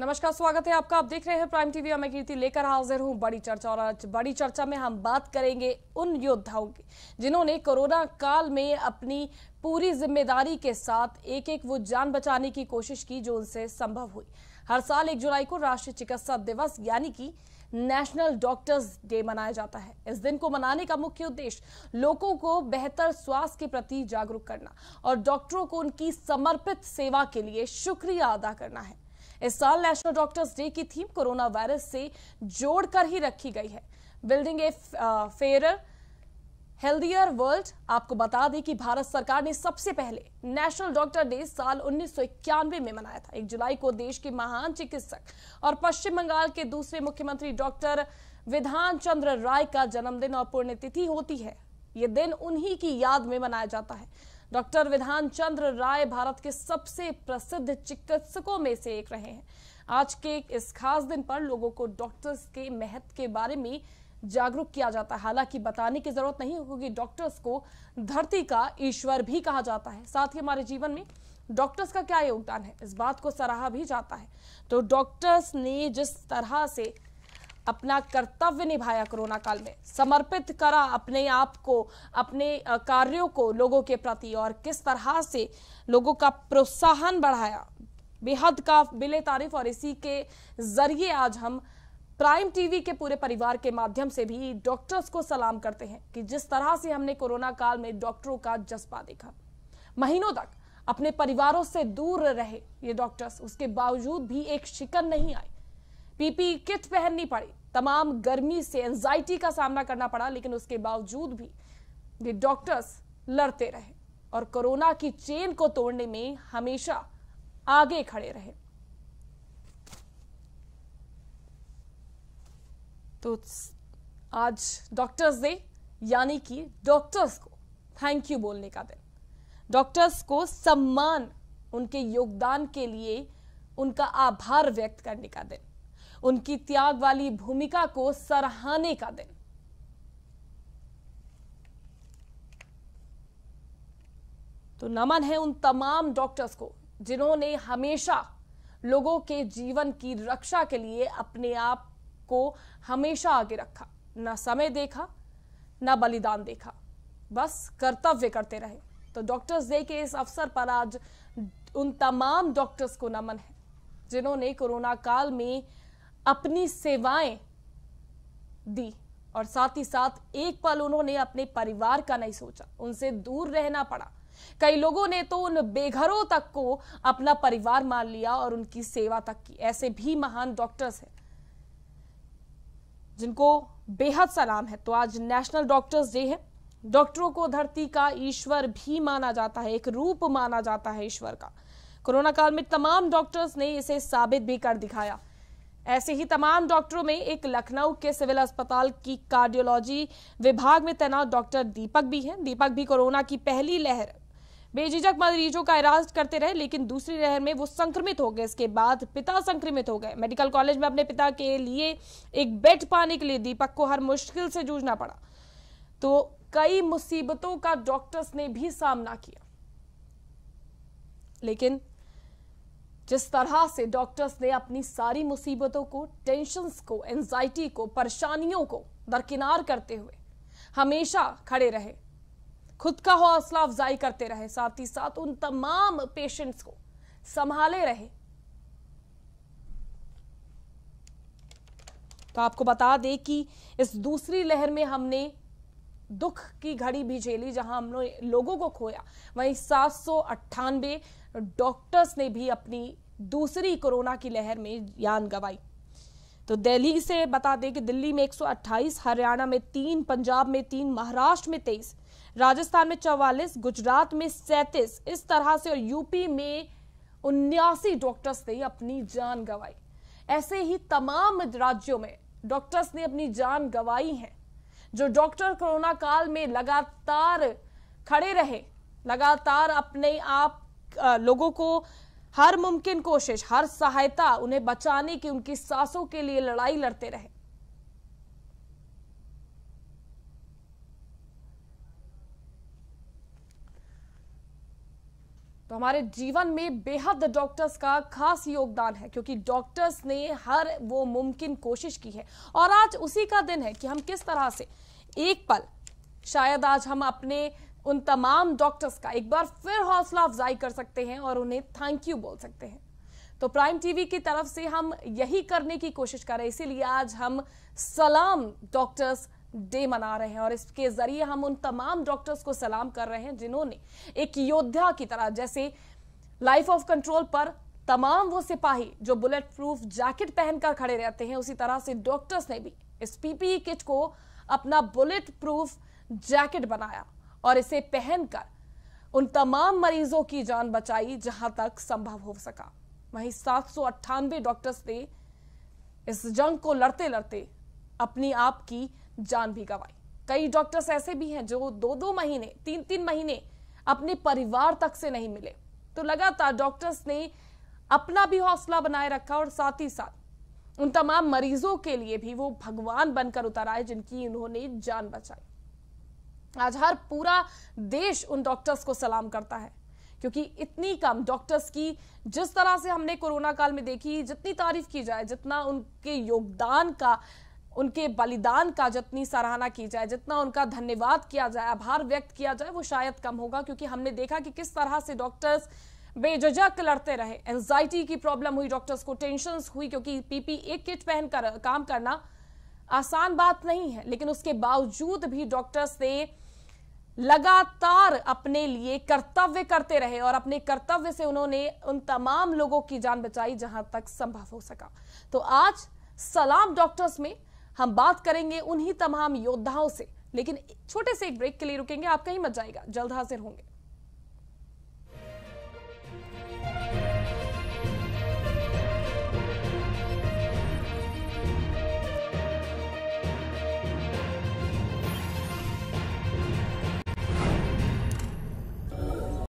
नमस्कार स्वागत है आपका आप देख रहे हैं प्राइम टीवी मैं कीर्ति लेकर हाजिर हूं बड़ी चर्चा और आज बड़ी चर्चा में हम बात करेंगे उन योद्धाओं की जिन्होंने कोरोना काल में अपनी पूरी जिम्मेदारी के साथ एक एक वो जान बचाने की कोशिश की जो उनसे संभव हुई हर साल एक जुलाई को राष्ट्रीय चिकित्सा दिवस यानी कि नेशनल डॉक्टर्स डे मनाया जाता है इस दिन को मनाने का मुख्य उद्देश्य लोगों को बेहतर स्वास्थ्य के प्रति जागरूक करना और डॉक्टरों को उनकी समर्पित सेवा के लिए शुक्रिया अदा करना है इस साल नेशनल डॉक्टर्स डे की थीम कोरोना वायरस से जोड़कर ही रखी गई है building a fair healthier world आपको बता दें कि भारत सरकार ने सबसे पहले नेशनल डॉक्टर डे साल उन्नीस में मनाया था एक जुलाई को देश के महान चिकित्सक और पश्चिम बंगाल के दूसरे मुख्यमंत्री डॉक्टर विधान चंद्र राय का जन्मदिन और पुण्यतिथि होती है ये दिन उन्हीं की याद में मनाया जाता है डॉक्टर विधान चंद्र राय भारत के सबसे प्रसिद्ध चिकित्सकों में से एक रहे हैं आज के इस खास दिन पर लोगों को डॉक्टर्स के महत्व के बारे में जागरूक किया जाता है हालांकि बताने की जरूरत नहीं होगी डॉक्टर्स को धरती का ईश्वर भी कहा जाता है साथ ही हमारे जीवन में डॉक्टर्स का क्या योगदान है इस बात को सराहा भी जाता है तो डॉक्टर्स ने जिस तरह से अपना कर्तव्य निभाया कोरोना काल में समर्पित करा अपने आप को अपने कार्यों को लोगों के प्रति और किस तरह से लोगों का प्रोत्साहन बढ़ाया बेहद का बिले तारीफ और इसी के जरिए आज हम प्राइम टीवी के पूरे परिवार के माध्यम से भी डॉक्टर्स को सलाम करते हैं कि जिस तरह से हमने कोरोना काल में डॉक्टरों का जज्बा देखा महीनों तक अपने परिवारों से दूर रहे ये डॉक्टर्स उसके बावजूद भी एक शिकन नहीं आई पीपी किट पहननी पड़ी तमाम गर्मी से एंजाइटी का सामना करना पड़ा लेकिन उसके बावजूद भी ये डॉक्टर्स लड़ते रहे और कोरोना की चेन को तोड़ने में हमेशा आगे खड़े रहे तो आज डॉक्टर्स डे यानी कि डॉक्टर्स को थैंक यू बोलने का दिन डॉक्टर्स को सम्मान उनके योगदान के लिए उनका आभार व्यक्त करने का दिन उनकी त्याग वाली भूमिका को सराहने का दिन तो नमन है उन तमाम डॉक्टर्स को जिन्होंने हमेशा लोगों के जीवन की रक्षा के लिए अपने आप को हमेशा आगे रखा ना समय देखा ना बलिदान देखा बस कर्तव्य करते रहे तो डॉक्टर्स डे के इस अवसर पर आज उन तमाम डॉक्टर्स को नमन है जिन्होंने कोरोना काल में अपनी सेवाएं दी और साथ ही साथ एक पल उन्होंने अपने परिवार का नहीं सोचा उनसे दूर रहना पड़ा कई लोगों ने तो उन बेघरों तक को अपना परिवार मान लिया और उनकी सेवा तक की ऐसे भी महान डॉक्टर्स हैं जिनको बेहद सलाम है तो आज नेशनल डॉक्टर्स डे है डॉक्टरों को धरती का ईश्वर भी माना जाता है एक रूप माना जाता है ईश्वर का कोरोना काल में तमाम डॉक्टर्स ने इसे साबित भी कर दिखाया ऐसे ही तमाम डॉक्टरों में एक लखनऊ के सिविल अस्पताल की कार्डियोलॉजी विभाग में तैनात डॉक्टर दीपक भी हैं दीपक भी कोरोना की पहली लहर बेझिझक मरीजों का इलाज करते रहे लेकिन दूसरी लहर में वो संक्रमित हो गए इसके बाद पिता संक्रमित हो गए मेडिकल कॉलेज में अपने पिता के लिए एक बेड पाने के लिए दीपक को हर मुश्किल से जूझना पड़ा तो कई मुसीबतों का डॉक्टर्स ने भी सामना किया लेकिन जिस तरह से डॉक्टर्स ने अपनी सारी मुसीबतों को टेंशन को एंजाइटी को परेशानियों को दरकिनार करते हुए हमेशा खड़े रहे खुद का हौसला अफजाई करते रहे साथ ही साथ उन तमाम पेशेंट्स को संभाले रहे तो आपको बता दें कि इस दूसरी लहर में हमने दुख की घड़ी भी झेली जहां हमने लोगों को खोया वहीं सात डॉक्टर्स ने भी अपनी दूसरी कोरोना की लहर में जान गंवाई तो दिल्ली से बता दें कि दिल्ली में 128, हरियाणा में तीन पंजाब में तीन महाराष्ट्र में तेईस राजस्थान में चौवालीस गुजरात में सैंतीस इस तरह से और यूपी में उन्यासी डॉक्टर्स ने अपनी जान गंवाई ऐसे ही तमाम राज्यों में डॉक्टर्स ने अपनी जान गंवाई है जो डॉक्टर कोरोना काल में लगातार खड़े रहे लगातार अपने आप लोगों को हर मुमकिन कोशिश हर सहायता उन्हें बचाने की उनकी सासों के लिए लड़ाई लड़ते रहे तो हमारे जीवन में बेहद डॉक्टर्स का खास योगदान है क्योंकि डॉक्टर्स ने हर वो मुमकिन कोशिश की है और आज उसी का दिन है कि हम किस तरह से एक पल शायद आज हम अपने उन तमाम डॉक्टर्स का एक बार फिर हौसला अफजाई कर सकते हैं और उन्हें थैंक यू बोल सकते हैं तो प्राइम टीवी की तरफ से हम यही करने की कोशिश कर रहे हैं इसीलिए आज हम सलाम डॉक्टर्स डे मना रहे हैं और इसके जरिए हम उन तमाम डॉक्टर्स को सलाम कर रहे हैं जिन्होंने एक योद्धा की तरह जैसे लाइफ ऑफ कंट्रोल पर तमाम वो सिपाही जो बुलेट प्रूफ जैकेट पहनकर खड़े रहते हैं उसी तरह से डॉक्टर्स ने भी इस पीपीई किट e को अपना बुलेट प्रूफ जैकेट बनाया और इसे पहनकर उन तमाम मरीजों की जान बचाई जहां तक संभव हो सका वहीं सात डॉक्टर्स ने इस जंग को लड़ते लड़ते अपनी आप की जान भी गंवाई कई डॉक्टर्स ऐसे भी हैं जो दो दो महीने तीन तीन महीने अपने परिवार तक से नहीं मिले तो लगातार डॉक्टर्स ने अपना भी हौसला बनाए रखा और साथ ही साथ उन तमाम मरीजों के लिए भी वो भगवान बनकर उतर आए जिनकी उन्होंने जान बचाई आज हर पूरा देश उन डॉक्टर्स को सलाम करता है क्योंकि इतनी कम डॉक्टर्स की जिस तरह से हमने कोरोना काल में देखी जितनी तारीफ की जाए जितना उनके योगदान का उनके बलिदान का जितनी सराहना की जाए जितना उनका धन्यवाद किया जाए आभार व्यक्त किया जाए वो शायद कम होगा क्योंकि हमने देखा कि किस तरह से डॉक्टर्स बेजक लड़ते रहे एंजाइटी की प्रॉब्लम हुई डॉक्टर्स को टेंशन हुई क्योंकि पीपीए किट पहनकर काम करना आसान बात नहीं है लेकिन उसके बावजूद भी डॉक्टर्स ने लगातार अपने लिए कर्तव्य करते रहे और अपने कर्तव्य से उन्होंने उन तमाम लोगों की जान बचाई जहां तक संभव हो सका तो आज सलाम डॉक्टर्स में हम बात करेंगे उन्हीं तमाम योद्धाओं से लेकिन छोटे से एक ब्रेक के लिए रुकेंगे आप कहीं मत जाएगा जल्द हाजिर होंगे